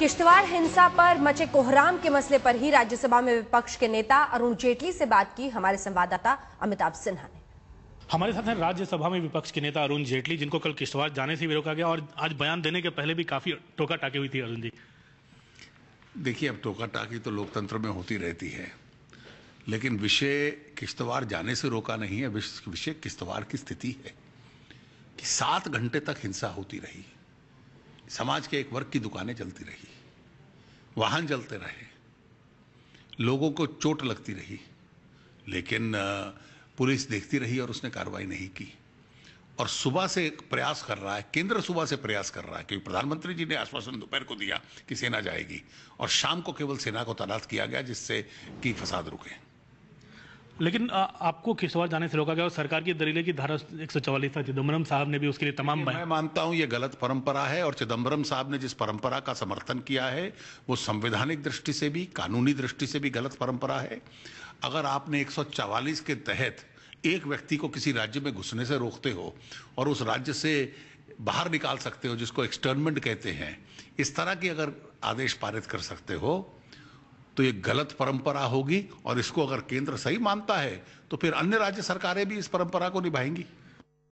किश्तवाड़ हिंसा पर मचे कोहराम के मसले पर ही राज्यसभा में विपक्ष के नेता अरुण जेटली से बात की हमारे संवाददाता अमिताभ सिन्हा ने हमारे साथ हैं राज्यसभा में विपक्ष के नेता अरुण जेटली जिनको कल किश्तवाड़ जाने से भी रोका गया और आज बयान देने के पहले भी काफी टोका टाकी हुई थी अरुण जी देखिए अब टोका टाकी तो लोकतंत्र में होती रहती है लेकिन विषय किश्तवाड़ जाने से रोका नहीं है विषय किश्तवाड़ की स्थिति है कि सात घंटे तक हिंसा होती रही समाज के एक वर्ग की दुकानें चलती रही वाहन चलते रहे लोगों को चोट लगती रही लेकिन पुलिस देखती रही और उसने कार्रवाई नहीं की और सुबह से प्रयास कर रहा है केंद्र सुबह से प्रयास कर रहा है क्योंकि प्रधानमंत्री जी ने आश्वासन दोपहर को दिया कि सेना जाएगी और शाम को केवल सेना को तैनात किया गया जिससे कि फसाद रुके लेकिन आ, आपको खिसवाड़ जाने से रोका गया और सरकार की दलील की धारा एक सौ चौवालीस चिदम्बरम साहब ने भी उसके लिए तमाम मैं मानता हूं ये गलत परंपरा है और चिदम्बरम साहब ने जिस परंपरा का समर्थन किया है वो संवैधानिक दृष्टि से भी कानूनी दृष्टि से भी गलत परंपरा है अगर आपने एक के तहत एक व्यक्ति को किसी राज्य में घुसने से रोकते हो और उस राज्य से बाहर निकाल सकते हो जिसको एक्सटर्नमेंट कहते हैं इस तरह की अगर आदेश पारित कर सकते हो तो ये गलत परंपरा होगी और इसको अगर केंद्र सही मानता है तो फिर अन्य राज्य सरकारें भी इस परंपरा को निभाएंगी